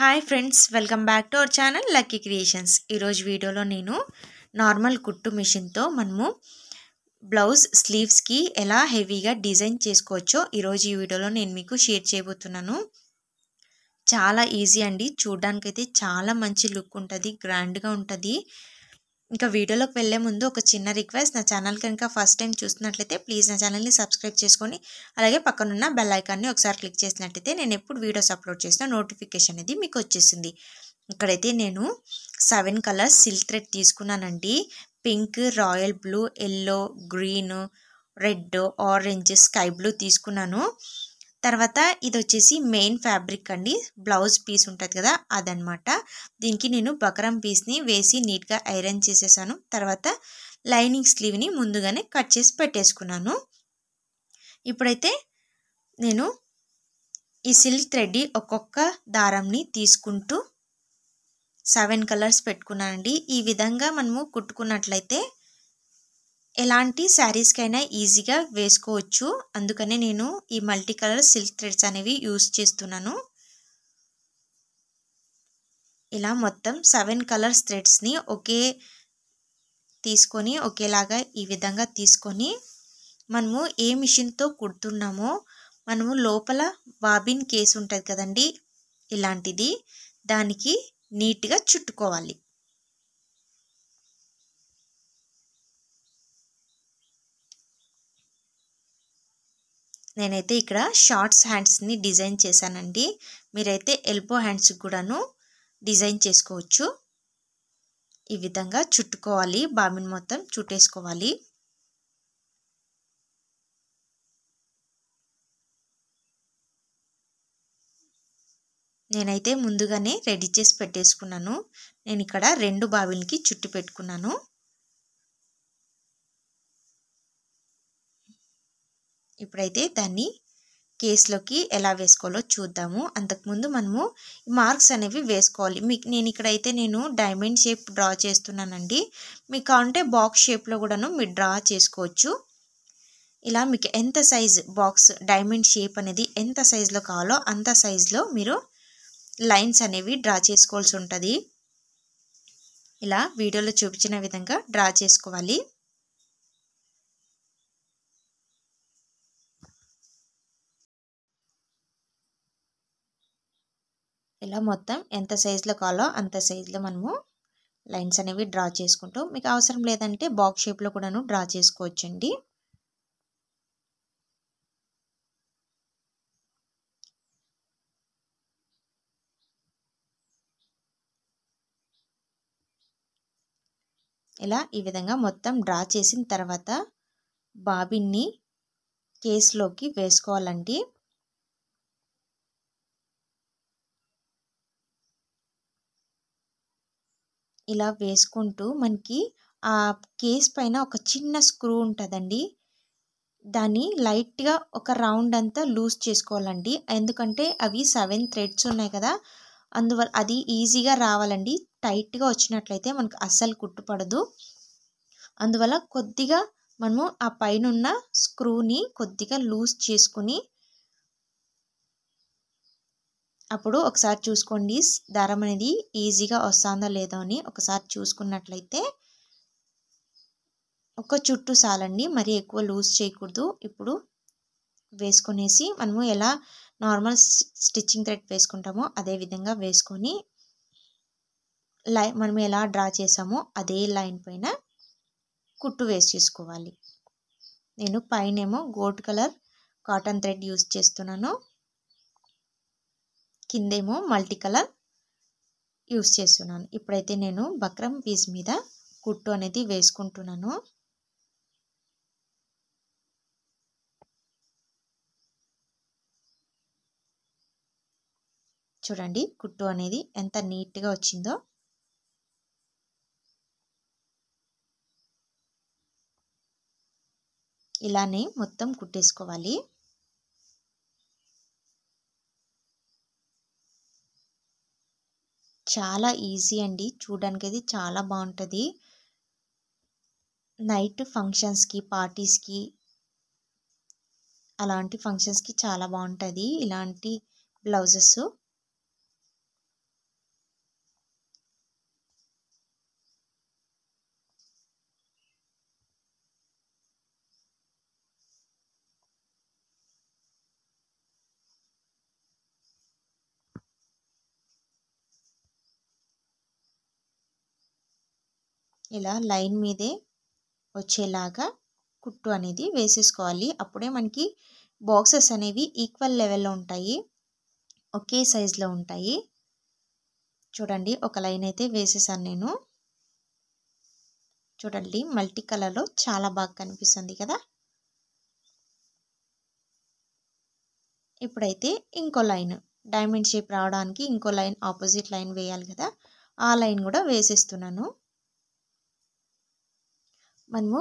hi friends welcome back to our channel Lucky Creations ఈరోజు వీడియోలో నేను నార్మల్ కుట్టు మిషన్తో మనము బ్లౌజ్ స్లీవ్స్కి ఎలా హెవీగా డిజైన్ చేసుకోవచ్చో ఈరోజు ఈ వీడియోలో నేను మీకు షేర్ చేయబోతున్నాను చాలా ఈజీ అండి చూడడానికైతే చాలా మంచి లుక్ ఉంటుంది గ్రాండ్గా ఉంటుంది ఇంకా వీడియోలోకి వెళ్ళే ముందు ఒక చిన్న రిక్వెస్ట్ నా ఛానల్ కనుక ఫస్ట్ టైం చూస్తున్నట్లయితే ప్లీజ్ నా ఛానల్ని సబ్స్క్రైబ్ చేసుకొని అలాగే పక్కనున్న బెల్ ఐకాన్ని ఒకసారి క్లిక్ చేసినట్లయితే నేను ఎప్పుడు వీడియోస్ అప్లోడ్ చేసిన నోటిఫికేషన్ అనేది మీకు వచ్చేసింది ఇక్కడైతే నేను సెవెన్ కలర్స్ సిల్క్ థ్రెడ్ తీసుకున్నానండి pink royal blue yellow green red orange sky blue తీసుకున్నాను తర్వాత ఇది వచ్చేసి మెయిన్ ఫ్యాబ్రిక్ అండి బ్లౌజ్ పీస్ ఉంటుంది కదా అదనమాట దీనికి నేను బకరం పీస్ని వేసి నీట్గా ఐరన్ చేసేసాను తర్వాత లైనింగ్ స్లీవ్ని ముందుగానే కట్ చేసి పెట్టేసుకున్నాను ఇప్పుడైతే నేను ఈ సిల్క్ థ్రెడ్డి ఒక్కొక్క దారంని తీసుకుంటూ సెవెన్ కలర్స్ పెట్టుకున్నానండి ఈ విధంగా మనము కుట్టుకున్నట్లయితే ఎలాంటి శారీస్కైనా ఈజీగా వేసుకోవచ్చు అందుకనే నేను ఈ మల్టీ కలర్ సిల్క్ థ్రెడ్స్ అనేవి యూస్ చేస్తున్నాను ఇలా మొత్తం సెవెన్ కలర్స్ థ్రెడ్స్ని ఒకే తీసుకొని ఒకేలాగా ఈ విధంగా తీసుకొని మనము ఏ మిషన్తో కుడుతున్నామో మనము లోపల బాబిన్ కేసు ఉంటుంది కదండి ఇలాంటిది దానికి నీట్గా చుట్టుకోవాలి నేనైతే ఇక్కడ షార్ట్స్ హ్యాండ్స్ని డిజైన్ చేశానండి మీరైతే ఎల్బో హ్యాండ్స్కి కూడాను డిజైన్ చేసుకోవచ్చు ఈ విధంగా చుట్టుకోవాలి బామిన్ మొత్తం చుట్టేసుకోవాలి నేనైతే ముందుగానే రెడీ చేసి పెట్టేసుకున్నాను నేను ఇక్కడ రెండు బావిల్కి చుట్టి పెట్టుకున్నాను ఇప్పుడైతే దాన్ని కేసులోకి ఎలా వేసుకోవాలో చూద్దాము అంతకుముందు మనము మార్క్స్ అనేవి వేసుకోవాలి మీకు నేను ఇక్కడైతే నేను డైమండ్ షేప్ డ్రా చేస్తున్నానండి మీకు కావాలంటే బాక్స్ షేప్లో కూడాను మీరు డ్రా చేసుకోవచ్చు ఇలా మీకు ఎంత సైజ్ బాక్స్ డైమండ్ షేప్ అనేది ఎంత సైజులో కావాలో అంత సైజులో మీరు లైన్స్ అనేవి డ్రా చేసుకోవాల్సి ఉంటుంది ఇలా వీడియోలో చూపించిన విధంగా డ్రా చేసుకోవాలి ఇలా మొత్తం ఎంత సైజులో కావాలో అంత సైజులో మనము లైన్స్ అనేవి డ్రా చేసుకుంటూ మీకు అవసరం లేదంటే బాక్స్ షేప్లో కూడాను డ్రా చేసుకోవచ్చండి ఇలా ఈ విధంగా మొత్తం డ్రా చేసిన తర్వాత బాబిన్ని కేసులోకి వేసుకోవాలండి ఇలా వేసుకుంటూ మనకి ఆ కేస్ పైన ఒక చిన్న స్క్రూ ఉంటుందండి దాన్ని లైట్గా ఒక రౌండ్ అంతా లూజ్ చేసుకోవాలండి ఎందుకంటే అవి సెవెన్ థ్రెడ్స్ ఉన్నాయి కదా అందువల్ల అది ఈజీగా రావాలండి టైట్గా వచ్చినట్లయితే మనకు అస్సలు కుట్టుపడదు అందువల్ల కొద్దిగా మనము ఆ పైన ఉన్న స్క్రూని కొద్దిగా లూజ్ చేసుకుని అప్పుడు ఒకసారి చూసుకోండి దారం అనేది ఈజీగా వస్తుందా లేదో అని ఒకసారి చూసుకున్నట్లయితే ఒక చుట్టూ సాలండి మరీ ఎక్కువ లూజ్ చేయకూడదు ఇప్పుడు వేసుకునేసి మనము ఎలా నార్మల్ స్టిచ్చింగ్ థ్రెడ్ వేసుకుంటామో అదే విధంగా వేసుకొని లై మనం ఎలా డ్రా చేసామో అదే లైన్ పైన కుట్టు వేసి చేసుకోవాలి నేను పైనేమో gold colour cotton thread use చేస్తున్నాను కిందేమో మల్టీ కలర్ యూస్ చేస్తున్నాను ఇప్పుడైతే నేను బక్రం పీస్ మీద కుట్టు అనేది వేసుకుంటున్నాను చూడండి కుట్టు అనేది ఎంత నీట్గా వచ్చిందో ఇలానే మొత్తం కుట్టేసుకోవాలి చాలా ఈజీ అండి చూడడానికి అది చాలా బాగుంటుంది నైట్ ఫంక్షన్స్కి పార్టీస్కి అలాంటి ఫంక్షన్స్కి చాలా బాగుంటుంది ఇలాంటి బ్లౌజెస్ ఇలా లైన్ మీదే వచ్చేలాగా కుట్టు అనేది వేసేసుకోవాలి అప్పుడే మనకి బాక్సెస్ అనేవి ఈక్వల్ లెవెల్లో ఉంటాయి ఒకే సైజులో ఉంటాయి చూడండి ఒక లైన్ అయితే వేసేసాను నేను చూడండి మల్టీ కలర్లో చాలా బాగా కనిపిస్తుంది కదా ఇప్పుడైతే ఇంకో లైన్ డైమండ్ షేప్ రావడానికి ఇంకో లైన్ ఆపోజిట్ లైన్ వేయాలి కదా ఆ లైన్ కూడా వేసేస్తున్నాను మనము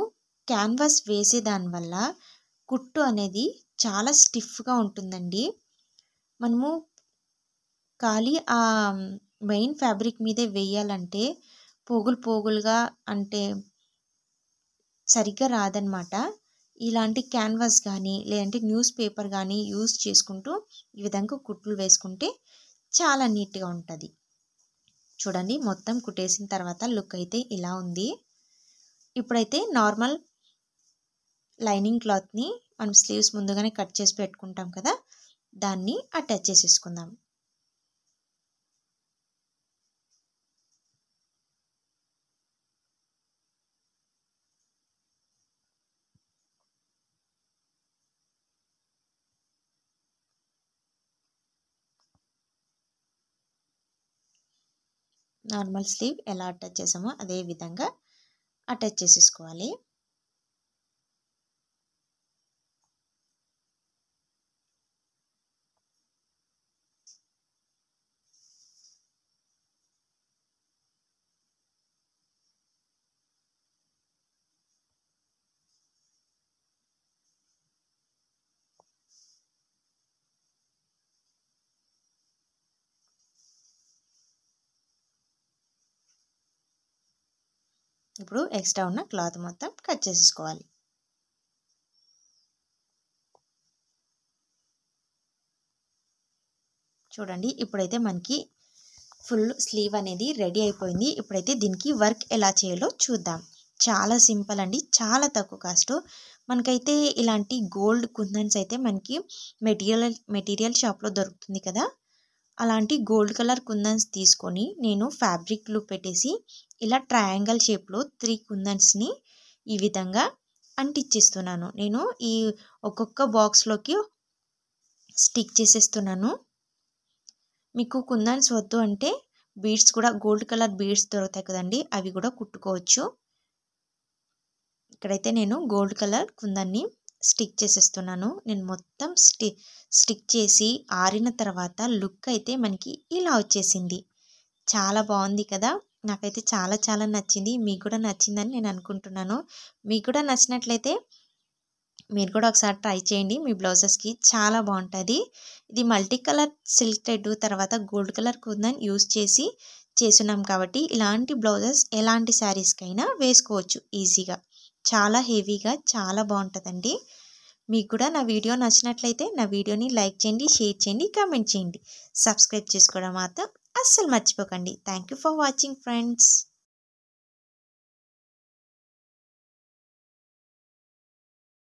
క్యాన్వాస్ వేసే దానివల్ల కుట్టు అనేది చాలా స్టిఫ్గా ఉంటుందండి మనము ఖాళీ ఆ మెయిన్ ఫ్యాబ్రిక్ మీదే వేయాలంటే పోగులు పోగులుగా అంటే సరిగ్గా రాదనమాట ఇలాంటి క్యాన్వాస్ కానీ లేదంటే న్యూస్ పేపర్ కానీ యూజ్ చేసుకుంటూ ఈ విధంగా కుట్లు వేసుకుంటే చాలా నీట్గా ఉంటుంది చూడండి మొత్తం కుట్టేసిన తర్వాత లుక్ అయితే ఇలా ఉంది ఇప్పుడైతే నార్మల్ లైనింగ్ క్లాత్ని మనం స్లీవ్స్ ముందుగానే కట్ చేసి పెట్టుకుంటాం కదా దాన్ని అటాచ్ చేసేసుకుందాం నార్మల్ స్లీవ్ ఎలా అటాచ్ చేసామో అదే విధంగా అటాచ్ చేసేసుకోవాలి ఇప్పుడు ఎక్స్ట్రా ఉన్న క్లాత్ మొత్తం కట్ చేసేసుకోవాలి చూడండి ఇప్పుడైతే మనకి ఫుల్ స్లీవ్ అనేది రెడీ అయిపోయింది ఇప్పుడైతే దీనికి వర్క్ ఎలా చేయాలో చూద్దాం చాలా సింపుల్ అండి చాలా తక్కువ కాస్ట్ మనకైతే ఇలాంటి గోల్డ్ కుందన్స్ అయితే మనకి మెటీరియల్ మెటీరియల్ షాప్లో దొరుకుతుంది కదా అలాంటి గోల్డ్ కలర్ కుందన్స్ తీసుకొని నేను ఫ్యాబ్రిక్లు పెట్టేసి ఇలా ట్రయాంగల్ షేప్లో త్రీ కుందన్స్ని ఈ విధంగా అంటిచ్చిస్తున్నాను నేను ఈ ఒక్కొక్క బాక్స్లోకి స్టిక్ చేసేస్తున్నాను మీకు కుందన్స్ వద్దు అంటే బీడ్స్ కూడా గోల్డ్ కలర్ బీడ్స్ దొరుకుతాయి కదండి అవి కూడా కుట్టుకోవచ్చు ఇక్కడైతే నేను గోల్డ్ కలర్ కుందన్ని స్టిక్ చేసేస్తున్నాను నేను మొత్తం స్టి స్టిక్ చేసి ఆరిన తర్వాత లుక్ అయితే మనకి ఇలా వచ్చేసింది చాలా బాగుంది కదా నాకైతే చాలా చాలా నచ్చింది మీకు కూడా నచ్చిందని నేను అనుకుంటున్నాను మీకు కూడా నచ్చినట్లయితే మీరు కూడా ఒకసారి ట్రై చేయండి మీ బ్లౌజెస్కి చాలా బాగుంటుంది ఇది మల్టీ కలర్ సిల్క్ థ్రెడ్ తర్వాత గోల్డ్ కలర్ కుందని యూస్ చేసి చేస్తున్నాం కాబట్టి ఇలాంటి బ్లౌజెస్ ఎలాంటి శారీస్కైనా వేసుకోవచ్చు ఈజీగా చాలా హెవీగా చాలా బాగుంటుందండి మీకు కూడా నా వీడియో నచ్చినట్లయితే నా వీడియోని లైక్ చేయండి షేర్ చేయండి కామెంట్ చేయండి సబ్స్క్రైబ్ చేసుకోవడం మాత్రం అస్సలు మర్చిపోకండి థ్యాంక్ ఫర్ వాచింగ్ ఫ్రెండ్స్